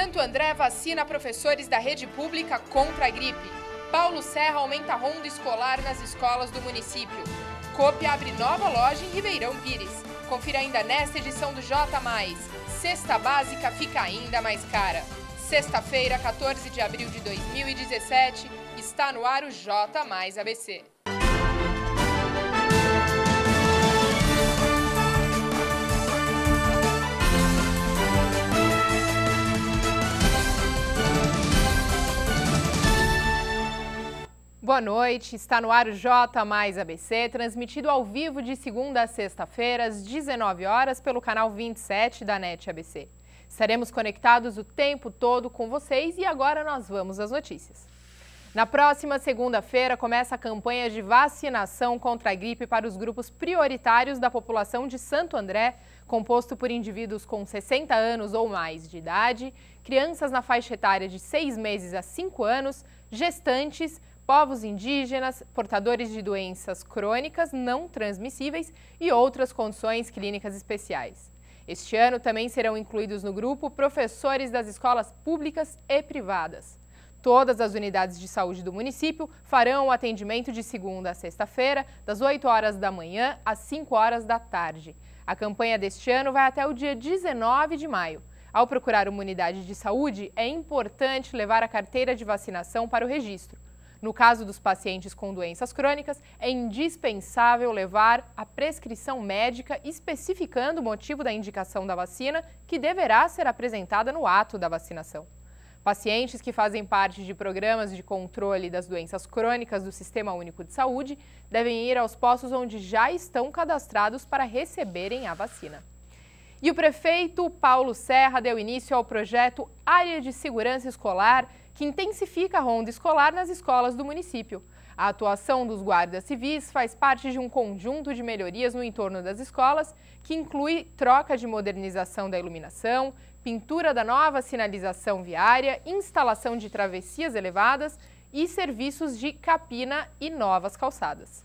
Santo André vacina professores da rede pública contra a gripe. Paulo Serra aumenta a ronda escolar nas escolas do município. Cope abre nova loja em Ribeirão Pires. Confira ainda nesta edição do J+. Cesta básica fica ainda mais cara. Sexta-feira, 14 de abril de 2017, está no ar o J+, ABC. Boa noite, está no ar o J mais ABC, transmitido ao vivo de segunda a sexta-feira, às 19 horas, pelo canal 27 da NET ABC. Estaremos conectados o tempo todo com vocês e agora nós vamos às notícias. Na próxima segunda-feira começa a campanha de vacinação contra a gripe para os grupos prioritários da população de Santo André, composto por indivíduos com 60 anos ou mais de idade, crianças na faixa etária de 6 meses a 5 anos, gestantes, povos indígenas, portadores de doenças crônicas não transmissíveis e outras condições clínicas especiais. Este ano também serão incluídos no grupo professores das escolas públicas e privadas. Todas as unidades de saúde do município farão o atendimento de segunda a sexta-feira, das 8 horas da manhã às 5 horas da tarde. A campanha deste ano vai até o dia 19 de maio. Ao procurar uma unidade de saúde, é importante levar a carteira de vacinação para o registro. No caso dos pacientes com doenças crônicas, é indispensável levar a prescrição médica especificando o motivo da indicação da vacina, que deverá ser apresentada no ato da vacinação. Pacientes que fazem parte de programas de controle das doenças crônicas do Sistema Único de Saúde devem ir aos postos onde já estão cadastrados para receberem a vacina. E o prefeito Paulo Serra deu início ao projeto Área de Segurança Escolar, que intensifica a ronda escolar nas escolas do município. A atuação dos guardas civis faz parte de um conjunto de melhorias no entorno das escolas, que inclui troca de modernização da iluminação, pintura da nova sinalização viária, instalação de travessias elevadas e serviços de capina e novas calçadas.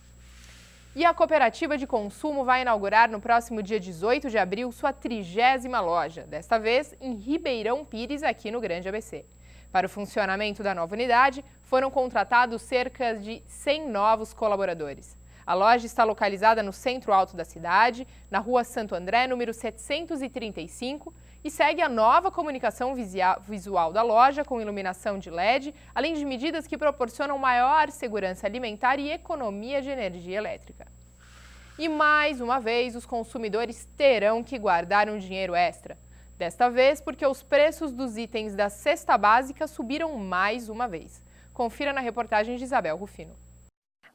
E a Cooperativa de Consumo vai inaugurar no próximo dia 18 de abril sua trigésima loja, desta vez em Ribeirão Pires, aqui no Grande ABC. Para o funcionamento da nova unidade, foram contratados cerca de 100 novos colaboradores. A loja está localizada no centro alto da cidade, na rua Santo André, número 735, e segue a nova comunicação visual da loja, com iluminação de LED, além de medidas que proporcionam maior segurança alimentar e economia de energia elétrica. E mais uma vez, os consumidores terão que guardar um dinheiro extra. Desta vez, porque os preços dos itens da cesta básica subiram mais uma vez. Confira na reportagem de Isabel Rufino.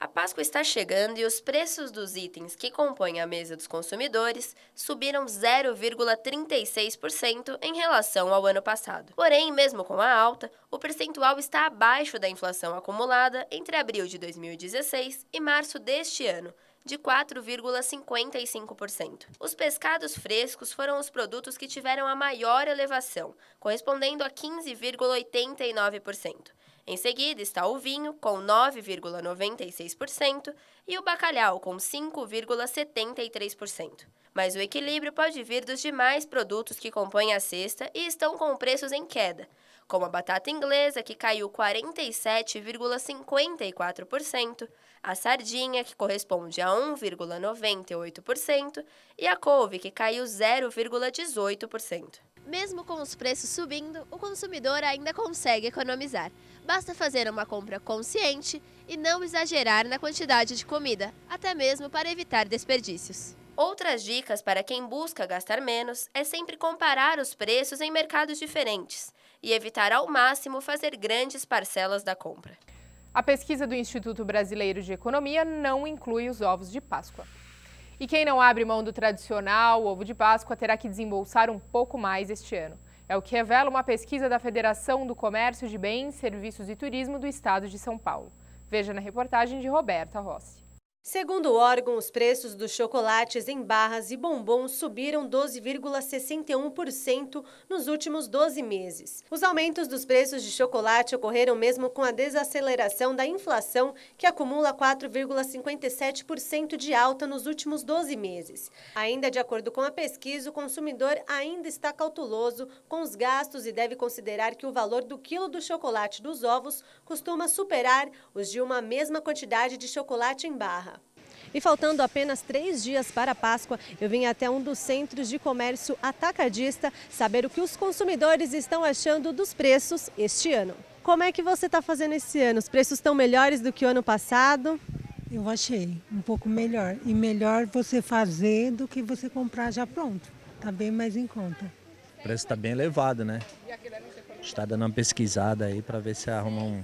A Páscoa está chegando e os preços dos itens que compõem a mesa dos consumidores subiram 0,36% em relação ao ano passado. Porém, mesmo com a alta, o percentual está abaixo da inflação acumulada entre abril de 2016 e março deste ano, de 4,55%. Os pescados frescos foram os produtos que tiveram a maior elevação, correspondendo a 15,89%. Em seguida está o vinho, com 9,96%, e o bacalhau, com 5,73%. Mas o equilíbrio pode vir dos demais produtos que compõem a cesta e estão com preços em queda, como a batata inglesa, que caiu 47,54%, a sardinha, que corresponde a 1,98%, e a couve, que caiu 0,18%. Mesmo com os preços subindo, o consumidor ainda consegue economizar. Basta fazer uma compra consciente e não exagerar na quantidade de comida, até mesmo para evitar desperdícios. Outras dicas para quem busca gastar menos é sempre comparar os preços em mercados diferentes e evitar ao máximo fazer grandes parcelas da compra. A pesquisa do Instituto Brasileiro de Economia não inclui os ovos de Páscoa. E quem não abre mão do tradicional ovo de Páscoa terá que desembolsar um pouco mais este ano. É o que revela uma pesquisa da Federação do Comércio de Bens, Serviços e Turismo do Estado de São Paulo. Veja na reportagem de Roberta Rossi. Segundo o órgão, os preços dos chocolates em barras e bombons subiram 12,61% nos últimos 12 meses. Os aumentos dos preços de chocolate ocorreram mesmo com a desaceleração da inflação, que acumula 4,57% de alta nos últimos 12 meses. Ainda de acordo com a pesquisa, o consumidor ainda está cauteloso com os gastos e deve considerar que o valor do quilo do chocolate dos ovos costuma superar os de uma mesma quantidade de chocolate em barra. E faltando apenas três dias para a Páscoa, eu vim até um dos centros de comércio atacadista saber o que os consumidores estão achando dos preços este ano. Como é que você está fazendo esse ano? Os preços estão melhores do que o ano passado? Eu achei um pouco melhor. E melhor você fazer do que você comprar já pronto. Está bem mais em conta. O preço está bem elevado, né? Está dando uma pesquisada aí para ver se arruma um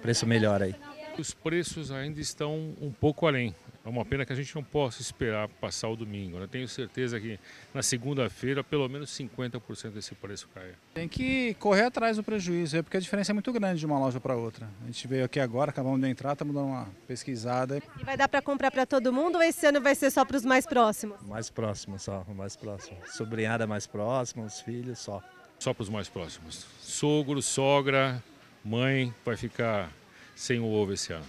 preço melhor aí. Os preços ainda estão um pouco além. É uma pena que a gente não possa esperar passar o domingo. Né? Tenho certeza que na segunda-feira pelo menos 50% desse preço caia. Tem que correr atrás do prejuízo, porque a diferença é muito grande de uma loja para outra. A gente veio aqui agora, acabamos de entrar, estamos dando uma pesquisada. E vai dar para comprar para todo mundo ou esse ano vai ser só para os mais próximos? Mais próximos só, mais próximo. Sobrinhada mais próxima, os filhos só. Só para os mais próximos. Sogro, sogra, mãe vai ficar sem o ovo esse ano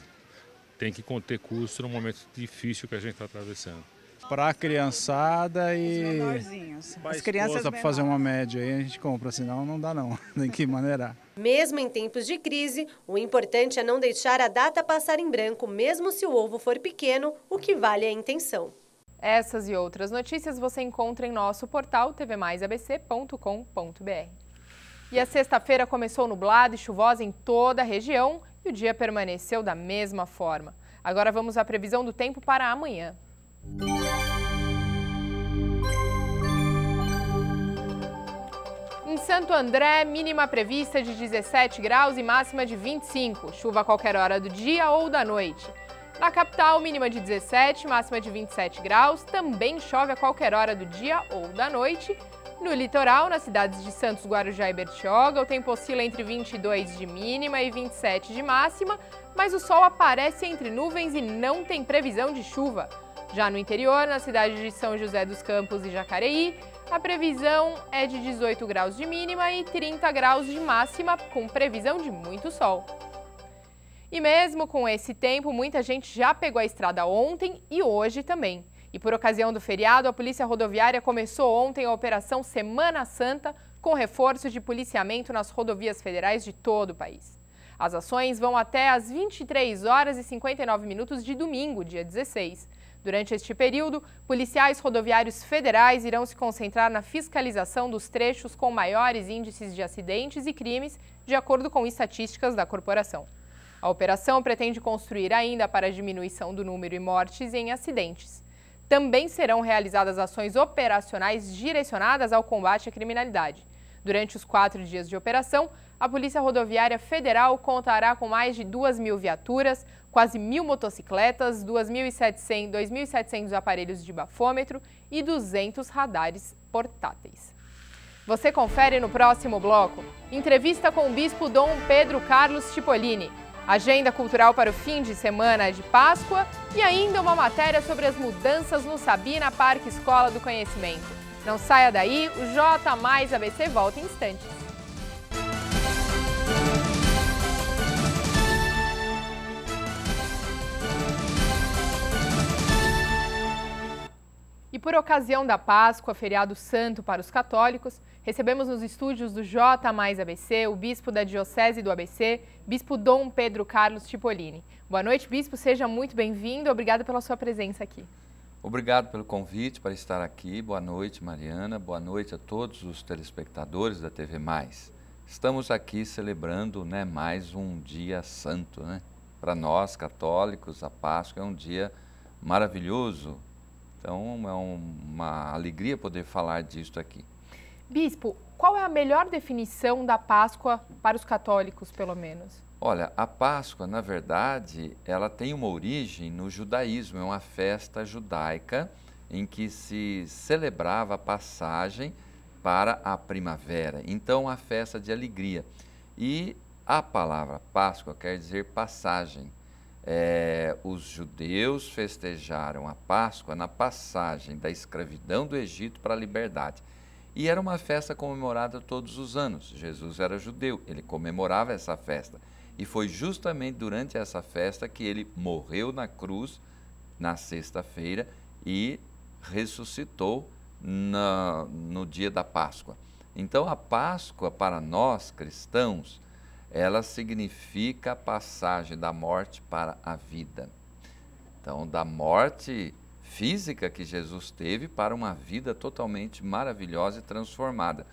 tem que conter custo num momento difícil que a gente está atravessando. Para a criançada e as crianças para fazer uma média aí a gente compra, senão não dá não, tem que maneirar. Mesmo em tempos de crise, o importante é não deixar a data passar em branco, mesmo se o ovo for pequeno, o que vale é a intenção. Essas e outras notícias você encontra em nosso portal tvmaisabc.com.br. E a sexta-feira começou nublada e chuvosa em toda a região, e o dia permaneceu da mesma forma. Agora vamos à previsão do tempo para amanhã. Em Santo André, mínima prevista de 17 graus e máxima de 25, chuva a qualquer hora do dia ou da noite. Na capital, mínima de 17, máxima de 27 graus, também chove a qualquer hora do dia ou da noite, no litoral, nas cidades de Santos, Guarujá e Bertioga, o tempo oscila entre 22 de mínima e 27 de máxima, mas o sol aparece entre nuvens e não tem previsão de chuva. Já no interior, nas cidades de São José dos Campos e Jacareí, a previsão é de 18 graus de mínima e 30 graus de máxima, com previsão de muito sol. E mesmo com esse tempo, muita gente já pegou a estrada ontem e hoje também. E por ocasião do feriado, a Polícia Rodoviária começou ontem a Operação Semana Santa com reforço de policiamento nas rodovias federais de todo o país. As ações vão até às 23 horas e 59 minutos de domingo, dia 16. Durante este período, policiais rodoviários federais irão se concentrar na fiscalização dos trechos com maiores índices de acidentes e crimes, de acordo com estatísticas da corporação. A operação pretende construir ainda para a diminuição do número de mortes em acidentes. Também serão realizadas ações operacionais direcionadas ao combate à criminalidade. Durante os quatro dias de operação, a Polícia Rodoviária Federal contará com mais de 2 mil viaturas, quase mil motocicletas, 2.700 aparelhos de bafômetro e 200 radares portáteis. Você confere no próximo bloco. Entrevista com o bispo Dom Pedro Carlos Cipollini agenda cultural para o fim de semana de Páscoa e ainda uma matéria sobre as mudanças no Sabina Parque Escola do Conhecimento. Não saia daí, o J mais ABC volta em instantes. E por ocasião da Páscoa, feriado santo para os católicos, Recebemos nos estúdios do J Mais ABC o bispo da Diocese do ABC, bispo Dom Pedro Carlos Tipolini. Boa noite, bispo, seja muito bem-vindo. Obrigado pela sua presença aqui. Obrigado pelo convite para estar aqui. Boa noite, Mariana. Boa noite a todos os telespectadores da TV Mais. Estamos aqui celebrando, né, mais um dia santo, né? Para nós católicos, a Páscoa é um dia maravilhoso. Então, é uma alegria poder falar disso aqui. Bispo, qual é a melhor definição da Páscoa para os católicos, pelo menos? Olha, a Páscoa, na verdade, ela tem uma origem no judaísmo, é uma festa judaica em que se celebrava a passagem para a primavera. Então, a festa de alegria. E a palavra Páscoa quer dizer passagem. É, os judeus festejaram a Páscoa na passagem da escravidão do Egito para a liberdade. E era uma festa comemorada todos os anos. Jesus era judeu, ele comemorava essa festa. E foi justamente durante essa festa que ele morreu na cruz, na sexta-feira, e ressuscitou na, no dia da Páscoa. Então, a Páscoa para nós cristãos, ela significa a passagem da morte para a vida. Então, da morte física que Jesus teve para uma vida totalmente maravilhosa e transformada,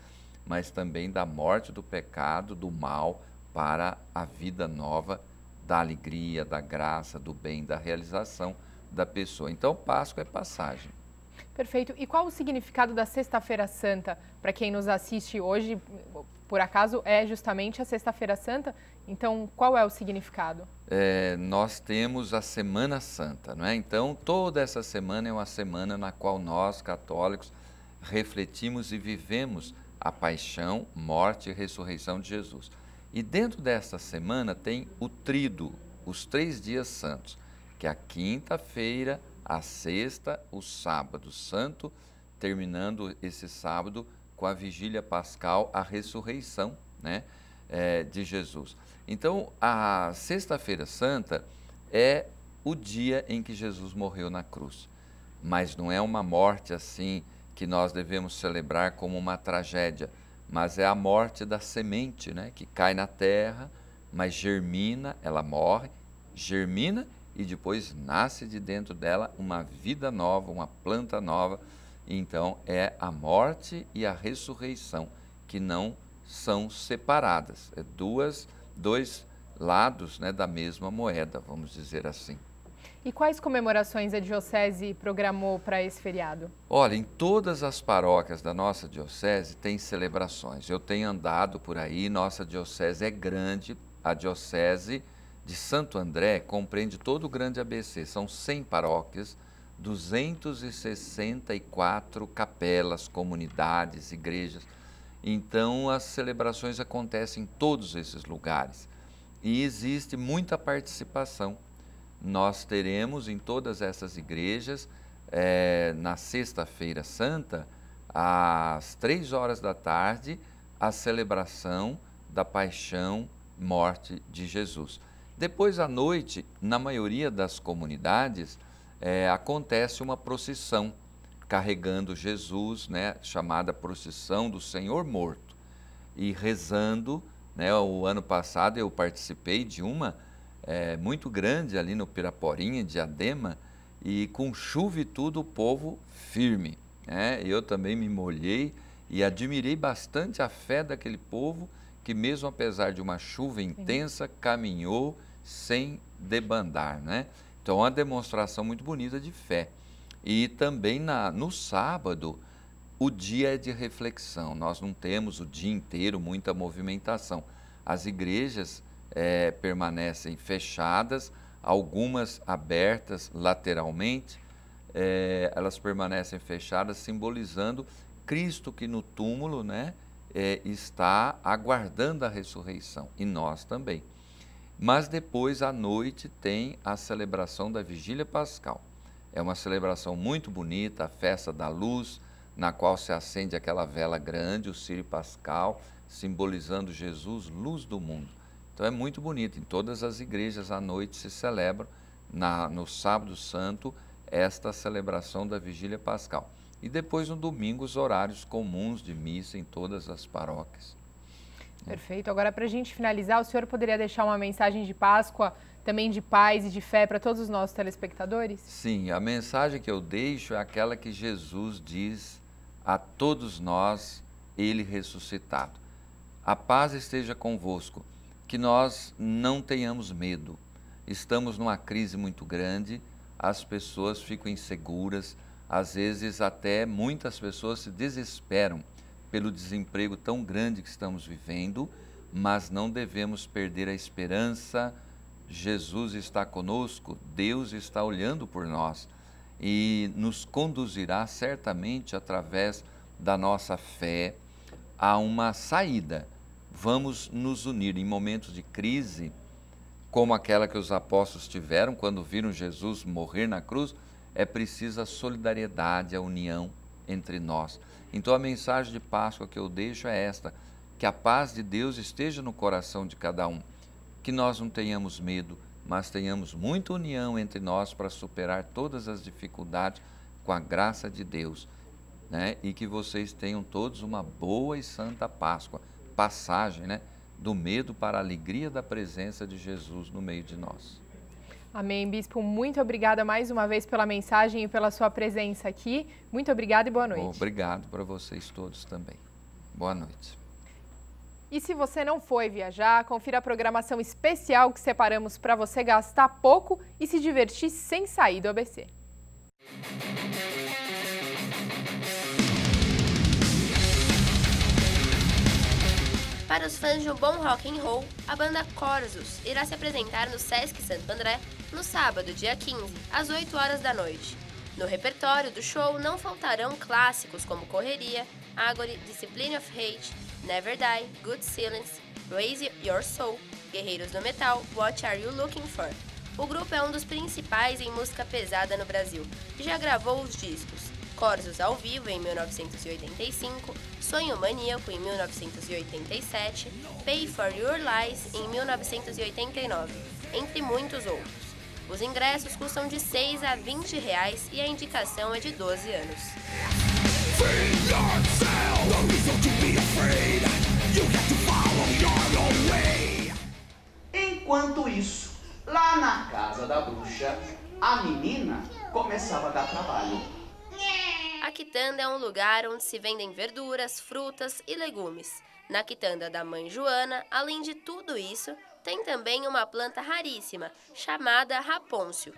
mas também da morte do pecado, do mal, para a vida nova da alegria, da graça, do bem, da realização da pessoa. Então, Páscoa é passagem. Perfeito. E qual o significado da Sexta-feira Santa? Para quem nos assiste hoje, por acaso, é justamente a Sexta-feira Santa, então, qual é o significado? É, nós temos a Semana Santa, não é? Então, toda essa semana é uma semana na qual nós, católicos, refletimos e vivemos a paixão, morte e ressurreição de Jesus. E dentro dessa semana tem o trido, os três dias santos, que é a quinta-feira, a sexta, o sábado santo, terminando esse sábado com a vigília pascal, a ressurreição né, é, de Jesus. Então, a Sexta-feira Santa é o dia em que Jesus morreu na cruz. Mas não é uma morte assim que nós devemos celebrar como uma tragédia, mas é a morte da semente, né, que cai na terra, mas germina, ela morre, germina e depois nasce de dentro dela uma vida nova, uma planta nova. Então é a morte e a ressurreição que não são separadas, é duas dois lados né, da mesma moeda, vamos dizer assim. E quais comemorações a Diocese programou para esse feriado? Olha, em todas as paróquias da nossa Diocese tem celebrações. Eu tenho andado por aí, nossa Diocese é grande, a Diocese de Santo André compreende todo o grande ABC, são 100 paróquias, 264 capelas, comunidades, igrejas. Então, as celebrações acontecem em todos esses lugares e existe muita participação. Nós teremos em todas essas igrejas, é, na Sexta-feira Santa, às três horas da tarde, a celebração da paixão, morte de Jesus. Depois à noite, na maioria das comunidades, é, acontece uma procissão carregando Jesus, né, chamada procissão do Senhor morto, e rezando. Né, o ano passado eu participei de uma é, muito grande ali no Piraporinha, em Diadema, e com chuva e tudo o povo firme. Né? Eu também me molhei e admirei bastante a fé daquele povo que, mesmo apesar de uma chuva intensa, caminhou sem debandar. Né? Então, uma demonstração muito bonita de fé. E também na, no sábado, o dia é de reflexão, nós não temos o dia inteiro muita movimentação. As igrejas é, permanecem fechadas, algumas abertas lateralmente, é, elas permanecem fechadas, simbolizando Cristo que no túmulo né, é, está aguardando a ressurreição, e nós também. Mas depois, à noite, tem a celebração da Vigília Pascal. É uma celebração muito bonita, a festa da luz, na qual se acende aquela vela grande, o Círio Pascal, simbolizando Jesus, luz do mundo. Então é muito bonito. Em todas as igrejas à noite se celebra, na, no Sábado Santo, esta celebração da Vigília Pascal. E depois no domingo, os horários comuns de missa em todas as paróquias. Perfeito. Agora, para a gente finalizar, o senhor poderia deixar uma mensagem de Páscoa também de paz e de fé para todos os nossos telespectadores? Sim, a mensagem que eu deixo é aquela que Jesus diz a todos nós, ele ressuscitado. A paz esteja convosco, que nós não tenhamos medo. Estamos numa crise muito grande, as pessoas ficam inseguras, às vezes até muitas pessoas se desesperam pelo desemprego tão grande que estamos vivendo, mas não devemos perder a esperança, Jesus está conosco, Deus está olhando por nós e nos conduzirá certamente através da nossa fé a uma saída. Vamos nos unir em momentos de crise, como aquela que os apóstolos tiveram quando viram Jesus morrer na cruz, é precisa a solidariedade, a união entre nós. Então a mensagem de Páscoa que eu deixo é esta: que a paz de Deus esteja no coração de cada um que nós não tenhamos medo, mas tenhamos muita união entre nós para superar todas as dificuldades com a graça de Deus. Né? E que vocês tenham todos uma boa e santa Páscoa, passagem né? do medo para a alegria da presença de Jesus no meio de nós. Amém, Bispo. Muito obrigada mais uma vez pela mensagem e pela sua presença aqui. Muito obrigada e boa noite. Obrigado para vocês todos também. Boa noite. E se você não foi viajar, confira a programação especial que separamos para você gastar pouco e se divertir sem sair do ABC. Para os fãs de um bom rock and roll, a banda Corzos irá se apresentar no Sesc Santo André no sábado, dia 15, às 8 horas da noite. No repertório do show não faltarão clássicos como Correria, Agony, Discipline of Hate, Never Die, Good Silence, Raise Your Soul, Guerreiros do Metal, What Are You Looking For? O grupo é um dos principais em música pesada no Brasil. e Já gravou os discos Corzos ao vivo em 1985, Sonho Maníaco em 1987, Pay for Your Lies em 1989, entre muitos outros. Os ingressos custam de 6 a 20 reais e a indicação é de 12 anos. Enquanto isso, lá na casa da bruxa, a menina começava a dar trabalho. A quitanda é um lugar onde se vendem verduras, frutas e legumes. Na quitanda da mãe Joana, além de tudo isso, tem também uma planta raríssima, chamada rapôncio,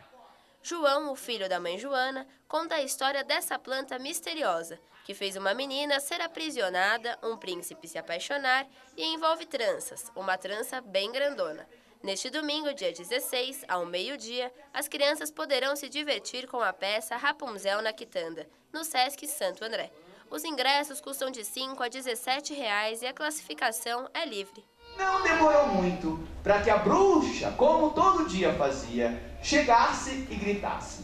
João, o filho da mãe Joana, conta a história dessa planta misteriosa, que fez uma menina ser aprisionada, um príncipe se apaixonar e envolve tranças, uma trança bem grandona. Neste domingo, dia 16, ao meio-dia, as crianças poderão se divertir com a peça Rapunzel na Quitanda, no Sesc Santo André. Os ingressos custam de 5 a R$ 17 reais e a classificação é livre. Não demorou muito para que a bruxa, como todo dia fazia, chegasse e gritasse: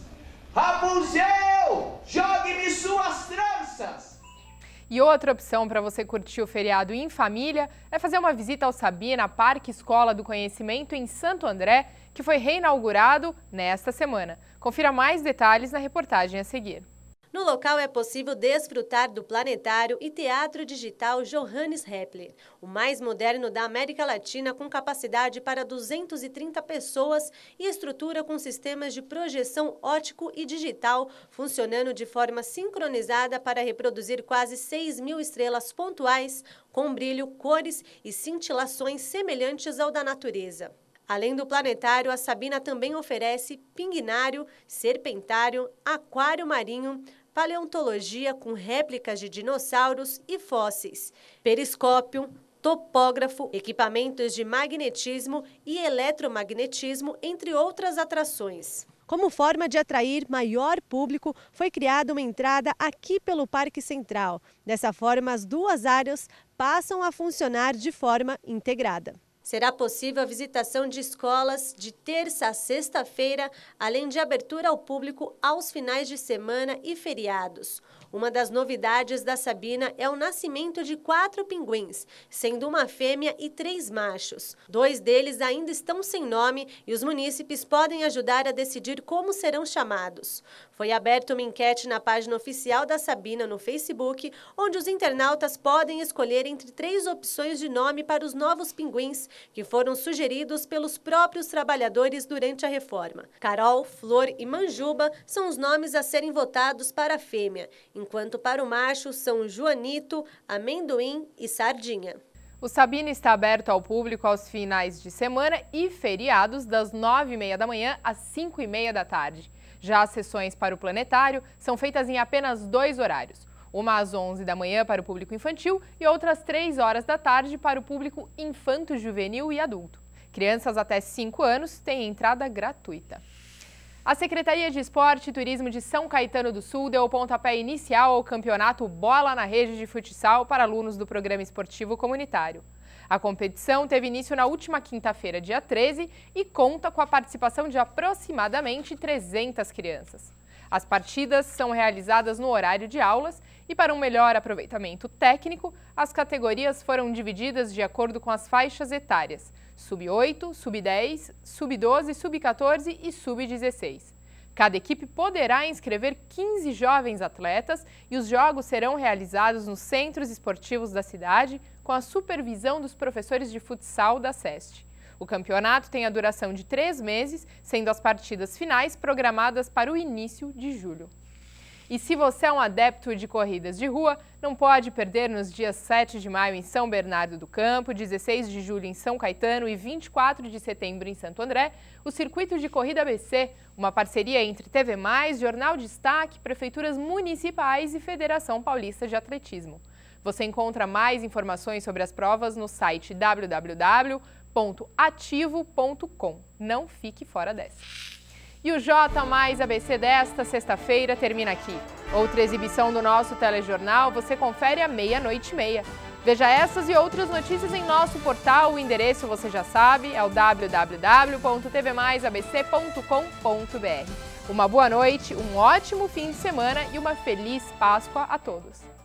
Rapunzel, jogue-me suas tranças! E outra opção para você curtir o feriado em família é fazer uma visita ao Sabina Parque Escola do Conhecimento em Santo André, que foi reinaugurado nesta semana. Confira mais detalhes na reportagem a seguir. No local é possível desfrutar do planetário e teatro digital Johannes Hepler, o mais moderno da América Latina com capacidade para 230 pessoas e estrutura com sistemas de projeção ótico e digital, funcionando de forma sincronizada para reproduzir quase 6 mil estrelas pontuais, com brilho, cores e cintilações semelhantes ao da natureza. Além do planetário, a Sabina também oferece pinguinário, serpentário, aquário marinho, paleontologia com réplicas de dinossauros e fósseis, periscópio, topógrafo, equipamentos de magnetismo e eletromagnetismo, entre outras atrações. Como forma de atrair maior público, foi criada uma entrada aqui pelo Parque Central. Dessa forma, as duas áreas passam a funcionar de forma integrada. Será possível a visitação de escolas de terça a sexta-feira, além de abertura ao público aos finais de semana e feriados. Uma das novidades da Sabina é o nascimento de quatro pinguins, sendo uma fêmea e três machos. Dois deles ainda estão sem nome e os munícipes podem ajudar a decidir como serão chamados. Foi aberta uma enquete na página oficial da Sabina no Facebook, onde os internautas podem escolher entre três opções de nome para os novos pinguins, que foram sugeridos pelos próprios trabalhadores durante a reforma. Carol, Flor e Manjuba são os nomes a serem votados para a fêmea enquanto para o macho são joanito, amendoim e sardinha. O Sabina está aberto ao público aos finais de semana e feriados, das 9h30 da manhã às 5h30 da tarde. Já as sessões para o planetário são feitas em apenas dois horários. Uma às 11 da manhã para o público infantil e outras 3 horas da tarde para o público infanto, juvenil e adulto. Crianças até 5 anos têm entrada gratuita. A Secretaria de Esporte e Turismo de São Caetano do Sul deu o pontapé inicial ao campeonato Bola na Rede de Futsal para alunos do programa esportivo comunitário. A competição teve início na última quinta-feira, dia 13, e conta com a participação de aproximadamente 300 crianças. As partidas são realizadas no horário de aulas e, para um melhor aproveitamento técnico, as categorias foram divididas de acordo com as faixas etárias: sub-8, sub-10, sub-12, sub-14 e sub-16. Cada equipe poderá inscrever 15 jovens atletas e os jogos serão realizados nos centros esportivos da cidade com a supervisão dos professores de futsal da SEST. O campeonato tem a duração de três meses, sendo as partidas finais programadas para o início de julho. E se você é um adepto de corridas de rua, não pode perder nos dias 7 de maio em São Bernardo do Campo, 16 de julho em São Caetano e 24 de setembro em Santo André, o Circuito de Corrida ABC, uma parceria entre TV Mais, Jornal Destaque, prefeituras municipais e Federação Paulista de Atletismo. Você encontra mais informações sobre as provas no site www.ativo.com. Não fique fora dessa. E o J mais ABC desta sexta-feira termina aqui. Outra exibição do nosso telejornal você confere à meia-noite e meia. Veja essas e outras notícias em nosso portal. O endereço você já sabe, é o www.tvmaisabc.com.br. Uma boa noite, um ótimo fim de semana e uma feliz Páscoa a todos.